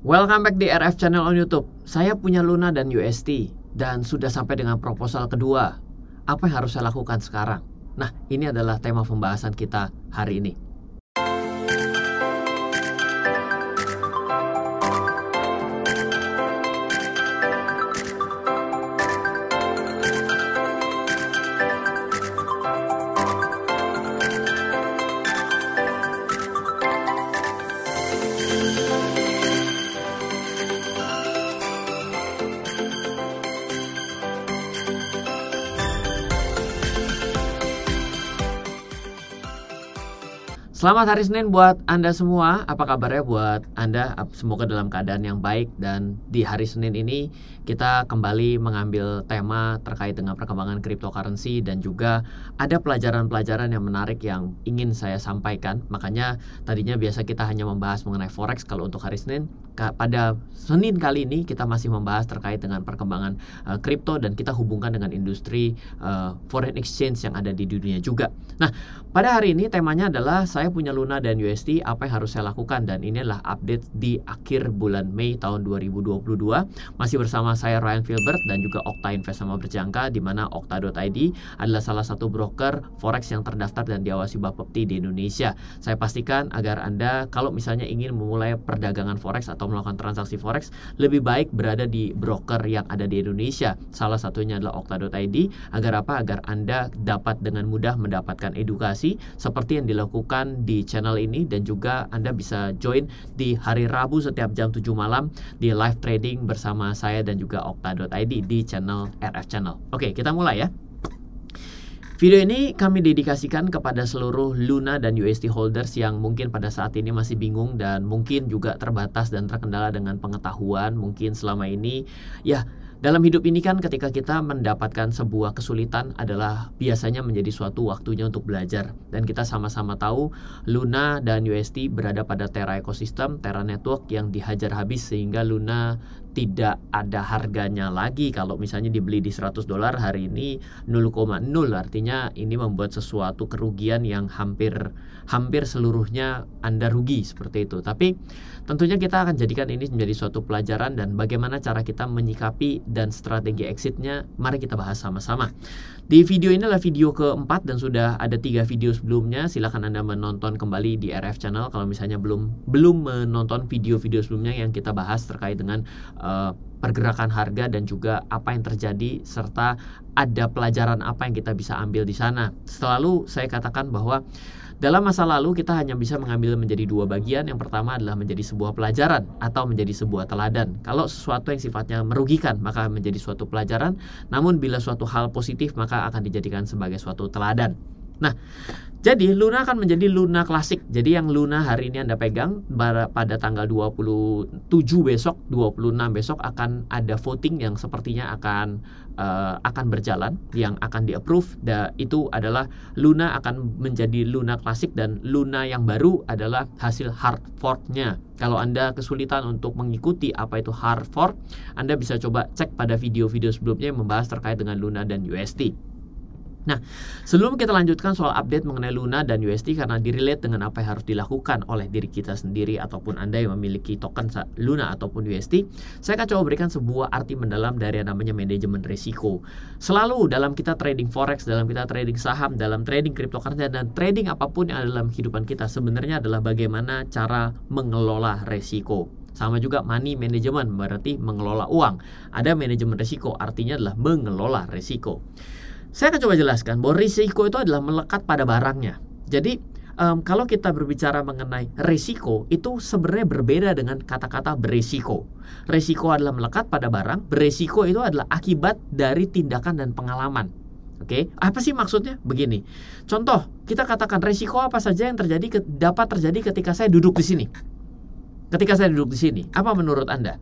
Welcome back di RF Channel on YouTube. Saya punya Luna dan UST dan sudah sampai dengan proposal kedua. Apa yang harus saya lakukan sekarang? Nah, ini adalah tema pembahasan kita hari ini. Selamat hari Senin buat Anda semua. Apa kabarnya buat Anda? Semoga dalam keadaan yang baik dan di hari Senin ini kita kembali mengambil tema terkait dengan perkembangan cryptocurrency dan juga ada pelajaran-pelajaran yang menarik yang ingin saya sampaikan. Makanya tadinya biasa kita hanya membahas mengenai forex kalau untuk hari Senin. Pada Senin kali ini kita masih membahas terkait dengan perkembangan kripto eh, uh, dan kita hubungkan dengan industri uh, foreign exchange yang ada di dunia juga. Nah, pada hari ini temanya adalah saya punya Luna dan USD apa yang harus saya lakukan dan inilah update di akhir bulan Mei tahun 2022 masih bersama bersama saya Ryan Filbert dan juga Okta Invest sama berjangka di mana Okta.id adalah salah satu broker forex yang terdaftar dan diawasi Bapepti di Indonesia. Saya pastikan agar Anda kalau misalnya ingin memulai perdagangan forex atau melakukan transaksi forex lebih baik berada di broker yang ada di Indonesia. Salah satunya adalah Okta.id agar apa? Agar Anda dapat dengan mudah mendapatkan edukasi seperti yang dilakukan di channel ini dan juga Anda bisa join di hari Rabu setiap jam 7 malam di live trading bersama saya dan juga okta.id di channel RF Channel. Oke, kita mulai ya. Video ini kami dedikasikan kepada seluruh Luna dan UST holders yang mungkin pada saat ini masih bingung dan mungkin juga terbatas dan terkendala dengan pengetahuan. Mungkin selama ini ya dalam hidup ini kan ketika kita mendapatkan sebuah kesulitan adalah biasanya menjadi suatu waktunya untuk belajar dan kita sama-sama tahu Luna dan UST berada pada Terra ekosistem, Terra network yang dihajar habis sehingga Luna tidak ada harganya lagi kalau misalnya dibeli di 100 dolar hari ini 0,0 artinya ini membuat sesuatu kerugian yang hampir hampir seluruhnya Anda rugi seperti itu. Tapi tentunya kita akan jadikan ini menjadi suatu pelajaran dan bagaimana cara kita menyikapi dan strategi exitnya mari kita bahas sama-sama. Di video ini adalah video keempat dan sudah ada tiga video sebelumnya silahkan Anda menonton kembali di RF channel kalau misalnya belum belum menonton video-video sebelumnya yang kita bahas terkait dengan uh, pergerakan harga dan juga apa yang terjadi serta ada pelajaran apa yang kita bisa ambil di sana. Selalu saya katakan bahwa dalam masa lalu kita hanya bisa mengambil menjadi dua bagian. Yang pertama adalah menjadi sebuah pelajaran atau menjadi sebuah teladan. Kalau sesuatu yang sifatnya merugikan maka menjadi suatu pelajaran, namun bila suatu hal positif maka akan dijadikan sebagai suatu teladan. Nah, jadi Luna akan menjadi Luna klasik. Jadi yang Luna hari ini Anda pegang pada tanggal 27 besok, 26 besok akan ada voting yang sepertinya akan uh, akan berjalan yang akan di-approve. Da, itu adalah Luna akan menjadi Luna klasik dan Luna yang baru adalah hasil hard fork-nya. Kalau Anda kesulitan untuk mengikuti apa itu hard fork, Anda bisa coba cek pada video-video sebelumnya yang membahas terkait dengan Luna dan USD. Nah, sebelum kita lanjutkan soal update mengenai Luna dan USD karena dirilis dengan apa yang harus dilakukan oleh diri kita sendiri ataupun Anda yang memiliki token Luna ataupun USD, saya akan coba berikan sebuah arti mendalam dari yang namanya manajemen risiko. Selalu dalam kita trading forex, dalam kita trading saham, dalam trading cryptocurrency dan trading apapun yang ada dalam kehidupan kita sebenarnya adalah bagaimana cara mengelola risiko. Sama juga money management berarti mengelola uang. Ada manajemen risiko artinya adalah mengelola risiko. Saya akan coba jelaskan bahwa risiko itu adalah melekat pada barangnya. Jadi um, kalau kita berbicara mengenai risiko itu sebenarnya berbeda dengan kata-kata beresiko. Risiko adalah melekat pada barang, beresiko itu adalah akibat dari tindakan dan pengalaman. Oke, okay? apa sih maksudnya? Begini. Contoh, kita katakan risiko apa saja yang terjadi ke, dapat terjadi ketika saya duduk di sini. Ketika saya duduk di sini, apa menurut Anda?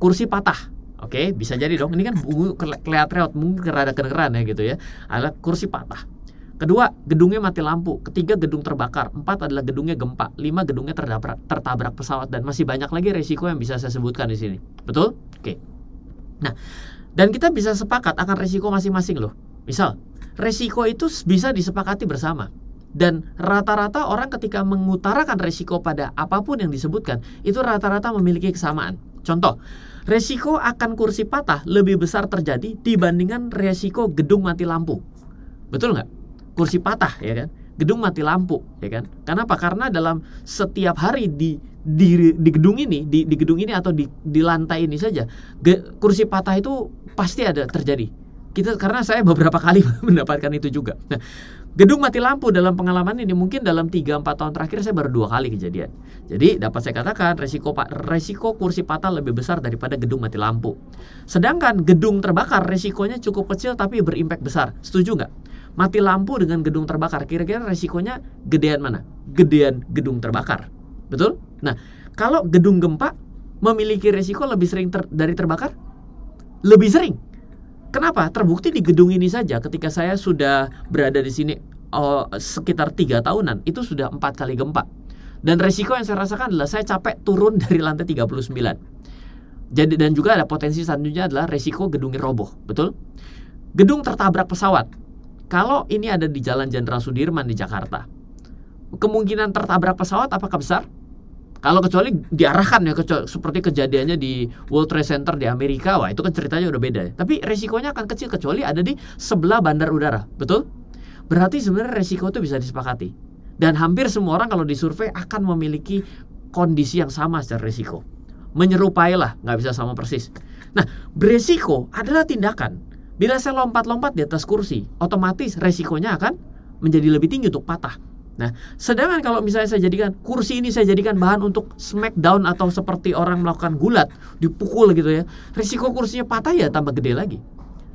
Kursi patah, Oke, okay, bisa jadi dong. Ini kan kelihatan mungkin rada kedengeran ya gitu ya. Adalah kursi patah. Kedua, gedungnya mati lampu. Ketiga, gedung terbakar. Empat adalah gedungnya gempa. Lima, gedungnya terdabrak, tertabrak pesawat dan masih banyak lagi resiko yang bisa saya sebutkan di sini. Betul? Oke. Okay. Nah, dan kita bisa sepakat akan resiko masing-masing loh. Misal, resiko itu bisa disepakati bersama. Dan rata-rata orang ketika mengutarakan resiko pada apapun yang disebutkan, itu rata-rata memiliki kesamaan. Contoh, resiko akan kursi patah lebih besar terjadi dibandingkan resiko gedung mati lampu. Betul nggak? Kursi patah ya kan? Gedung mati lampu ya kan? Kenapa? Karena dalam setiap hari di di, di gedung ini, di, di gedung ini atau di, di lantai ini saja, ge, kursi patah itu pasti ada terjadi. Kita karena saya beberapa kali mendapatkan itu juga. Nah, Gedung mati lampu dalam pengalaman ini mungkin dalam 3-4 tahun terakhir saya baru dua kali kejadian. Jadi dapat saya katakan resiko resiko kursi patah lebih besar daripada gedung mati lampu. Sedangkan gedung terbakar resikonya cukup kecil tapi berimpak besar. Setuju nggak? Mati lampu dengan gedung terbakar kira-kira resikonya gedean mana? Gedean gedung terbakar. Betul? Nah, kalau gedung gempa memiliki resiko lebih sering ter dari terbakar? Lebih sering Kenapa? Terbukti di gedung ini saja ketika saya sudah berada di sini oh, sekitar tiga tahunan itu sudah empat kali gempa. Dan resiko yang saya rasakan adalah saya capek turun dari lantai 39. Jadi dan juga ada potensi selanjutnya adalah resiko gedungnya roboh, betul? Gedung tertabrak pesawat. Kalau ini ada di Jalan Jenderal Sudirman di Jakarta, kemungkinan tertabrak pesawat apakah besar? Kalau kecuali diarahkan ya kecuali, seperti kejadiannya di World Trade Center di Amerika, wah itu kan ceritanya udah beda. Ya. Tapi resikonya akan kecil kecuali ada di sebelah bandar udara, betul? Berarti sebenarnya resiko itu bisa disepakati. Dan hampir semua orang kalau disurvei akan memiliki kondisi yang sama secara resiko. Menyerupailah, nggak bisa sama persis. Nah, beresiko adalah tindakan. Bila saya lompat-lompat di atas kursi, otomatis resikonya akan menjadi lebih tinggi untuk patah. Nah, sedangkan kalau misalnya saya jadikan kursi ini saya jadikan bahan untuk smackdown atau seperti orang melakukan gulat, dipukul gitu ya. Risiko kursinya patah ya tambah gede lagi.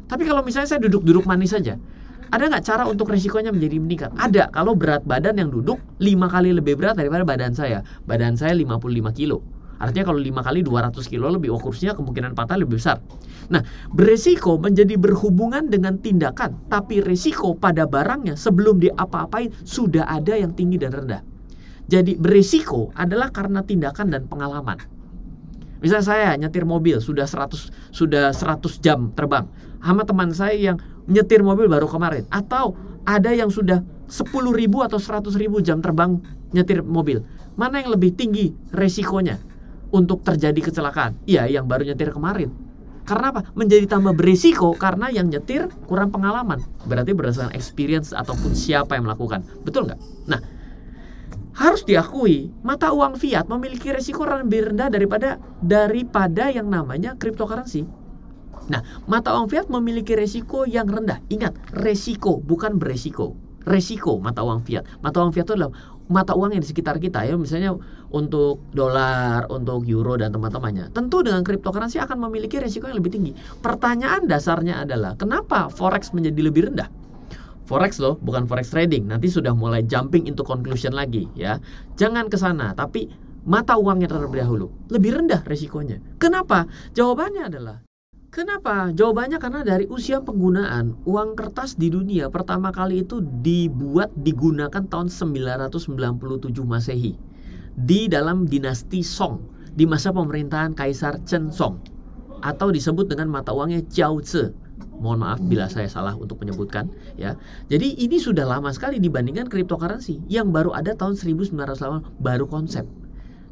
Tapi kalau misalnya saya duduk-duduk manis saja, ada nggak cara untuk risikonya menjadi meningkat? Ada. Kalau berat badan yang duduk 5 kali lebih berat daripada badan saya. Badan saya 55 kilo. Artinya kalau 5 kali 200 kilo lebih, oh kemungkinan patah lebih besar. Nah, beresiko menjadi berhubungan dengan tindakan, tapi resiko pada barangnya sebelum diapa-apain sudah ada yang tinggi dan rendah. Jadi beresiko adalah karena tindakan dan pengalaman. Misal saya nyetir mobil sudah 100 sudah 100 jam terbang sama teman saya yang nyetir mobil baru kemarin atau ada yang sudah sepuluh atau seratus jam terbang nyetir mobil. Mana yang lebih tinggi resikonya? untuk terjadi kecelakaan? Iya, yang baru nyetir kemarin. Karena apa? Menjadi tambah berisiko karena yang nyetir kurang pengalaman. Berarti berdasarkan experience ataupun siapa yang melakukan. Betul nggak? Nah, harus diakui mata uang fiat memiliki resiko lebih rendah daripada daripada yang namanya cryptocurrency. Nah, mata uang fiat memiliki resiko yang rendah. Ingat, resiko bukan beresiko. Resiko mata uang fiat. Mata uang fiat itu adalah mata uang yang di sekitar kita ya. Misalnya untuk dolar, untuk euro dan teman-temannya. Tentu dengan cryptocurrency akan memiliki risiko yang lebih tinggi. Pertanyaan dasarnya adalah kenapa forex menjadi lebih rendah? Forex loh, bukan forex trading. Nanti sudah mulai jumping into conclusion lagi ya. Jangan ke sana, tapi mata uangnya terlebih dahulu. Lebih rendah risikonya. Kenapa? Jawabannya adalah Kenapa? Jawabannya karena dari usia penggunaan uang kertas di dunia pertama kali itu dibuat digunakan tahun 997 Masehi di dalam dinasti Song di masa pemerintahan Kaisar Chen Song atau disebut dengan mata uangnya Jiao Zi. Mohon maaf bila saya salah untuk menyebutkan ya. Jadi ini sudah lama sekali dibandingkan cryptocurrency yang baru ada tahun 1908 baru konsep.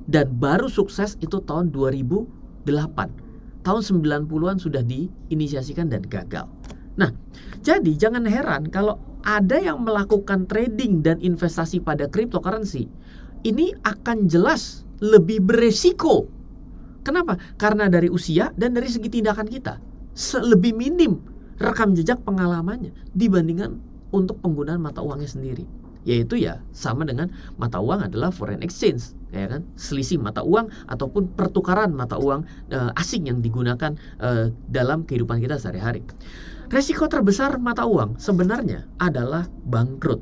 Dan baru sukses itu tahun 2008. Tahun 90-an sudah diinisiasikan dan gagal. Nah, jadi jangan heran kalau ada yang melakukan trading dan investasi pada cryptocurrency ini akan jelas lebih beresiko. Kenapa? Karena dari usia dan dari segi tindakan kita lebih minim rekam jejak pengalamannya dibandingkan untuk penggunaan mata uangnya sendiri. Yaitu ya sama dengan mata uang adalah foreign exchange, ya kan? Selisih mata uang ataupun pertukaran mata uang e, asing yang digunakan e, dalam kehidupan kita sehari-hari. Resiko terbesar mata uang sebenarnya adalah bangkrut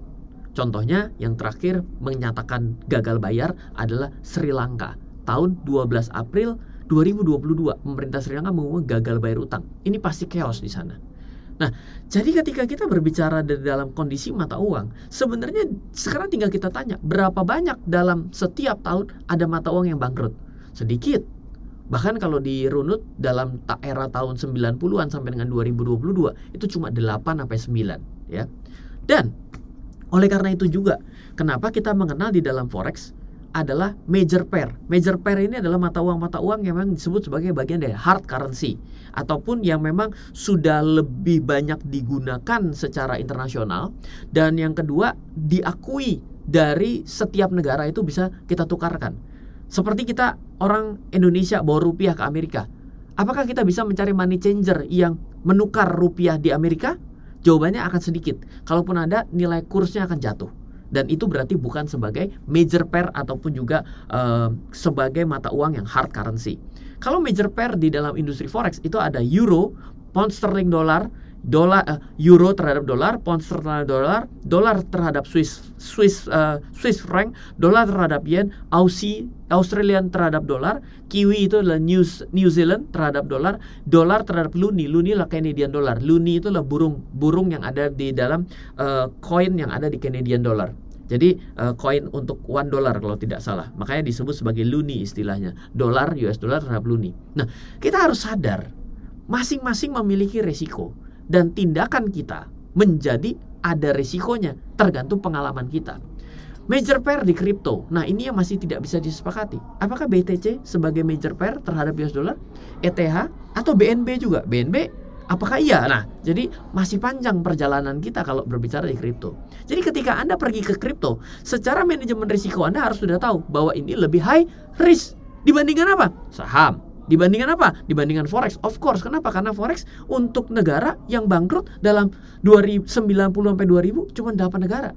Contohnya yang terakhir menyatakan gagal bayar adalah Sri Lanka. Tahun 12 April 2022 pemerintah Sri Lanka mengumumkan gagal bayar utang. Ini pasti chaos di sana. Nah, jadi ketika kita berbicara dari dalam kondisi mata uang, sebenarnya sekarang tinggal kita tanya, berapa banyak dalam setiap tahun ada mata uang yang bangkrut? Sedikit. Bahkan kalau dirunut dalam era tahun 90-an sampai dengan 2022, itu cuma 8 sampai 9, ya. Dan oleh karena itu juga, kenapa kita mengenal di dalam forex adalah major pair. Major pair ini adalah mata uang mata uang yang memang disebut sebagai bagian dari hard currency ataupun yang memang sudah lebih banyak digunakan secara internasional dan yang kedua diakui dari setiap negara itu bisa kita tukarkan. Seperti kita orang Indonesia bawa rupiah ke Amerika. Apakah kita bisa mencari money changer yang menukar rupiah di Amerika? jawabannya akan sedikit. Kalaupun ada, nilai kursnya akan jatuh. Dan itu berarti bukan sebagai major pair ataupun juga uh, sebagai mata uang yang hard currency. Kalau major pair di dalam industri forex itu ada euro, pound sterling dollar, dolar uh, euro terhadap dolar, pound terhadap dolar, dolar terhadap Swiss Swiss uh, Swiss franc, dolar terhadap yen, Aussie Australian terhadap dolar, kiwi itu adalah New New Zealand terhadap dolar, dolar terhadap luni, luni adalah Canadian dollar. Luni itu adalah burung burung yang ada di dalam koin eh, uh, yang ada di Canadian dollar. Jadi koin uh, untuk one dollar kalau tidak salah. Makanya disebut sebagai luni istilahnya. Dolar US dollar terhadap luni. Nah, kita harus sadar masing-masing memiliki resiko dan tindakan kita menjadi ada resikonya tergantung pengalaman kita. Major pair di kripto. Nah, ini yang masih tidak bisa disepakati. Apakah BTC sebagai major pair terhadap US dollar, ETH atau BNB juga? BNB apakah iya? Nah, jadi masih panjang perjalanan kita kalau berbicara di kripto. Jadi ketika Anda pergi ke kripto, secara manajemen risiko Anda harus sudah tahu bahwa ini lebih high risk dibandingkan apa? Saham, Dibandingkan apa? Dibandingkan forex. Of course, kenapa? Karena forex untuk negara yang bangkrut dalam 90 sampai 2000 cuma 8 negara.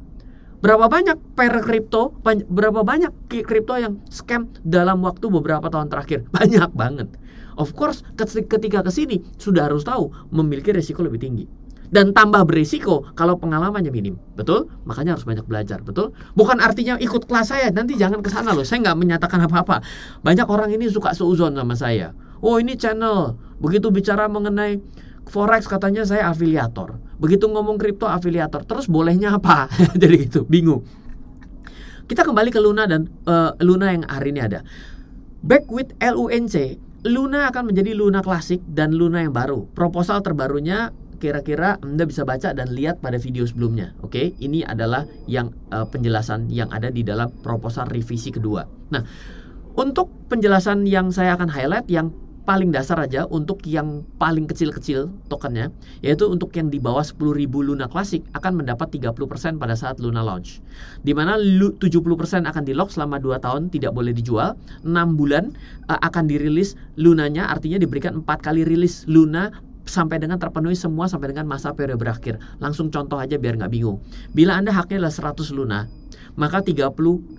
Berapa banyak per kripto? Berapa banyak kripto yang scam dalam waktu beberapa tahun terakhir? Banyak banget. Of course, ketika ke sini sudah harus tahu memiliki risiko lebih tinggi dan tambah berisiko kalau pengalamannya minim. Betul? Makanya harus banyak belajar. Betul? Bukan artinya ikut kelas saya, nanti jangan ke sana loh. Saya nggak menyatakan apa-apa. Banyak orang ini suka seuzon sama saya. Oh ini channel. Begitu bicara mengenai forex katanya saya afiliator. Begitu ngomong kripto afiliator. Terus bolehnya apa? Jadi gitu, bingung. Kita kembali ke Luna dan uh, Luna yang hari ini ada. Back with LUNC Luna akan menjadi Luna klasik dan Luna yang baru. Proposal terbarunya kira-kira Anda bisa baca dan lihat pada video sebelumnya. Oke, okay? ini adalah yang uh, penjelasan yang ada di dalam proposal revisi kedua. Nah, untuk penjelasan yang saya akan highlight yang paling dasar aja untuk yang paling kecil-kecil tokennya yaitu untuk yang di bawah 10.000 Luna Classic akan mendapat 30% pada saat Luna launch. Di mana 70% akan di lock selama 2 tahun tidak boleh dijual, 6 bulan eh, akan dirilis Lunanya artinya diberikan 4 kali rilis Luna sampai dengan terpenuhi semua sampai dengan masa periode berakhir. Langsung contoh aja biar nggak bingung. Bila Anda haknya adalah 100 Luna, maka 30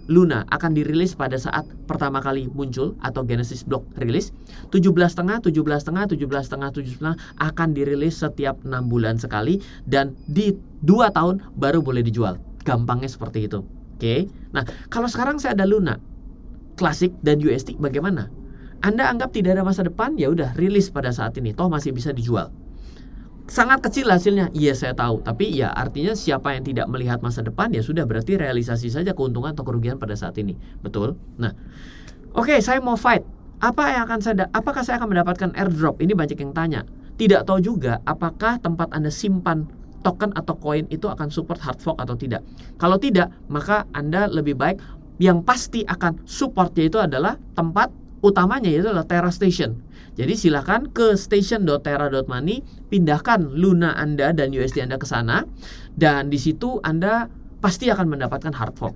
Luna akan dirilis pada saat pertama kali muncul atau Genesis Block rilis. 17 tengah, 17 tengah, 17 tengah, 17 tengah akan dirilis setiap 6 bulan sekali dan di 2 tahun baru boleh dijual. Gampangnya seperti itu. Oke. Nah, kalau sekarang saya ada Luna, klasik dan UST bagaimana? Anda anggap tidak ada masa depan, ya udah rilis pada saat ini, toh masih bisa dijual. Sangat kecil hasilnya, iya saya tahu. Tapi ya artinya siapa yang tidak melihat masa depan ya sudah berarti realisasi saja keuntungan atau kerugian pada saat ini, betul? Nah, oke okay, saya mau fight. Apa yang akan saya, apakah saya akan mendapatkan airdrop? Ini banyak yang tanya. Tidak tahu juga apakah tempat Anda simpan token atau koin itu akan support hard fork atau tidak. Kalau tidak, maka Anda lebih baik yang pasti akan supportnya itu adalah tempat utamanya itu adalah Terra Station. Jadi silahkan ke station.terra.money, pindahkan Luna Anda dan USD Anda ke sana, dan di situ Anda pasti akan mendapatkan hard fork.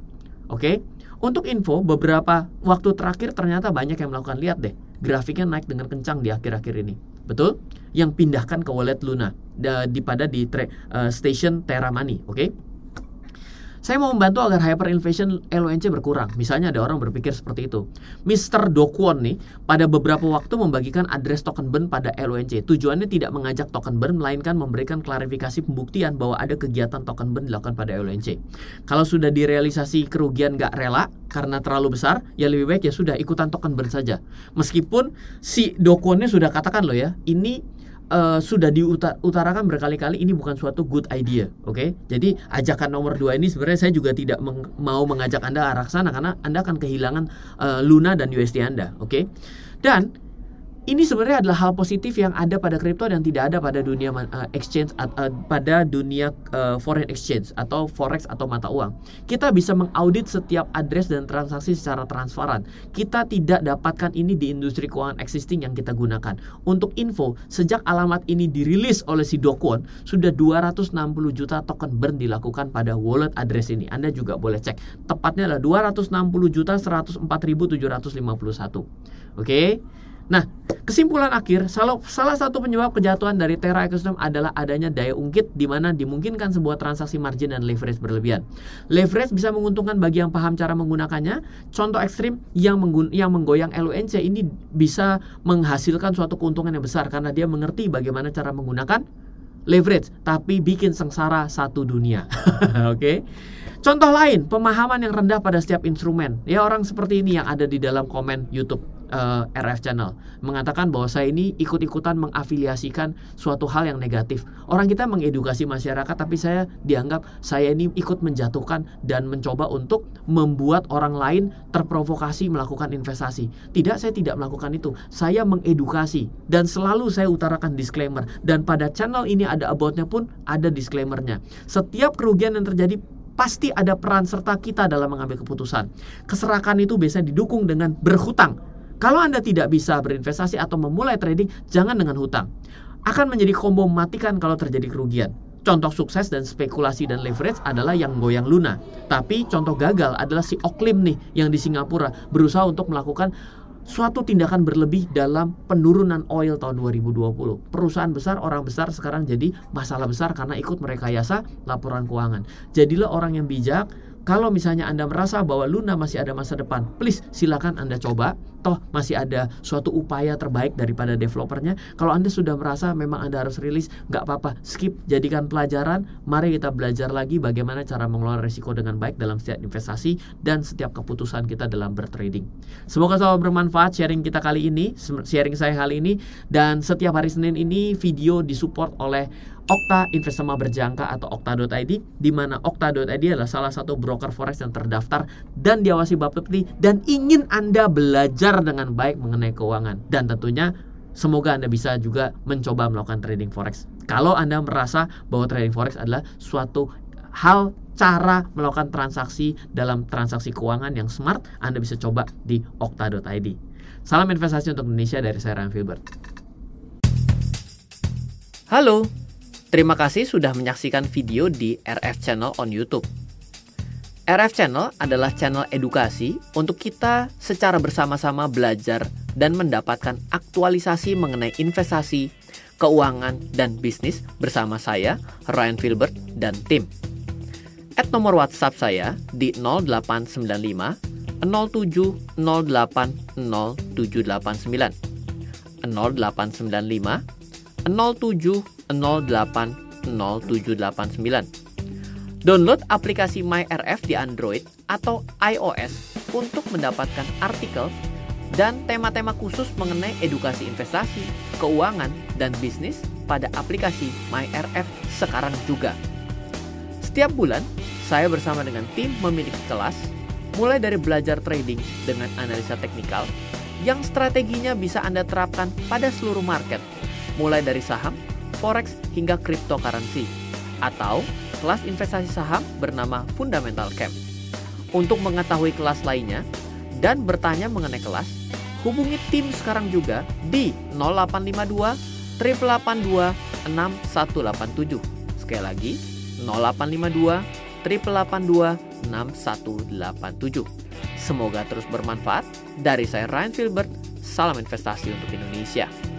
Oke? Okay? Untuk info, beberapa waktu terakhir ternyata banyak yang melakukan lihat deh, grafiknya naik dengan kencang di akhir-akhir ini. Betul? Yang pindahkan ke wallet Luna daripada di tra- uh, eh, station Terra Money, oke? Okay? Saya mau membantu agar hyperinflation LONC berkurang. Misalnya ada orang berpikir seperti itu. Mr. Dokwon nih pada beberapa waktu membagikan address token burn pada LONC. Tujuannya tidak mengajak token burn melainkan memberikan klarifikasi pembuktian bahwa ada kegiatan token burn dilakukan pada LONC. Kalau sudah direalisasi kerugian nggak rela karena terlalu besar, ya lebih baik ya sudah ikutan token burn saja. Meskipun si Dokwonnya sudah katakan loh ya, ini uh, sudah diutarakan berkali-kali ini bukan suatu good idea, oke? Okay? Jadi ajakan nomor dua ini sebenarnya saya juga tidak meng mau mengajak anda arah sana karena anda akan kehilangan uh, Luna dan USD anda, oke? Okay? Dan ini sebenarnya adalah hal positif yang ada pada kripto dan tidak ada pada dunia uh, exchange uh, pada dunia uh, foreign exchange atau forex atau mata uang. Kita bisa mengaudit setiap address dan transaksi secara transparan. Kita tidak dapatkan ini di industri keuangan existing yang kita gunakan. Untuk info, sejak alamat ini dirilis oleh si Dokon, sudah 260 juta token burn dilakukan pada wallet address ini. Anda juga boleh cek. Tepatnya adalah 260 juta 104.751. Oke. Okay? Nah, kesimpulan akhir, salah, salah satu penyebab kejatuhan dari Terra ecosystem adalah adanya daya ungkit di mana dimungkinkan sebuah transaksi margin dan leverage berlebihan. Leverage bisa menguntungkan bagi yang paham cara menggunakannya. Contoh ekstrim yang, menggun, yang menggoyang LUNC ini bisa menghasilkan suatu keuntungan yang besar karena dia mengerti bagaimana cara menggunakan leverage tapi bikin sengsara satu dunia. Oke. Okay? Contoh lain, pemahaman yang rendah pada setiap instrumen. Ya orang seperti ini yang ada di dalam komen YouTube uh, eh, RF Channel mengatakan bahwa saya ini ikut-ikutan mengafiliasikan suatu hal yang negatif. Orang kita mengedukasi masyarakat tapi saya dianggap saya ini ikut menjatuhkan dan mencoba untuk membuat orang lain terprovokasi melakukan investasi. Tidak, saya tidak melakukan itu. Saya mengedukasi dan selalu saya utarakan disclaimer dan pada channel ini ada aboutnya pun ada disclaimernya. Setiap kerugian yang terjadi pasti ada peran serta kita dalam mengambil keputusan. Keserakan itu biasanya didukung dengan berhutang kalau Anda tidak bisa berinvestasi atau memulai trading, jangan dengan hutang. Akan menjadi kombo mematikan kalau terjadi kerugian. Contoh sukses dan spekulasi dan leverage adalah yang goyang Luna. Tapi contoh gagal adalah si Oklim nih yang di Singapura berusaha untuk melakukan suatu tindakan berlebih dalam penurunan oil tahun 2020. Perusahaan besar, orang besar sekarang jadi masalah besar karena ikut merekayasa laporan keuangan. Jadilah orang yang bijak, kalau misalnya Anda merasa bahwa Luna masih ada masa depan, please silakan Anda coba. Toh masih ada suatu upaya terbaik daripada developernya. Kalau Anda sudah merasa memang Anda harus rilis, nggak apa-apa, skip, jadikan pelajaran. Mari kita belajar lagi bagaimana cara mengelola risiko dengan baik dalam setiap investasi dan setiap keputusan kita dalam bertrading. Semoga selalu bermanfaat sharing kita kali ini, sharing saya kali ini, dan setiap hari Senin ini video disupport oleh Okta Investama Berjangka atau Okta.id di mana Okta.id adalah salah satu broker forex yang terdaftar dan diawasi Bapepti dan ingin Anda belajar dengan baik mengenai keuangan dan tentunya Semoga Anda bisa juga mencoba melakukan trading forex. Kalau Anda merasa bahwa trading forex adalah suatu hal cara melakukan transaksi dalam transaksi keuangan yang smart, Anda bisa coba di okta.id. Salam investasi untuk Indonesia dari saya Ryan Filbert. Halo, Terima kasih sudah menyaksikan video di RF Channel on YouTube. RF Channel adalah channel edukasi untuk kita secara bersama-sama belajar dan mendapatkan aktualisasi mengenai investasi, keuangan, dan bisnis bersama saya, Ryan Filbert, dan tim. At nomor WhatsApp saya di 0895 07 08 0789 0895 07 080789. Download aplikasi MyRF di Android atau iOS untuk mendapatkan artikel dan tema-tema khusus mengenai edukasi investasi, keuangan, dan bisnis pada aplikasi MyRF sekarang juga. Setiap bulan, saya bersama dengan tim memiliki kelas mulai dari belajar trading dengan analisa teknikal yang strateginya bisa Anda terapkan pada seluruh market, mulai dari saham forex hingga cryptocurrency atau kelas investasi saham bernama Fundamental Camp. Untuk mengetahui kelas lainnya dan bertanya mengenai kelas, hubungi tim sekarang juga di 0852 382 6187. Sekali lagi, 0852 382 6187. Semoga terus bermanfaat. Dari saya Ryan Filbert, salam investasi untuk Indonesia.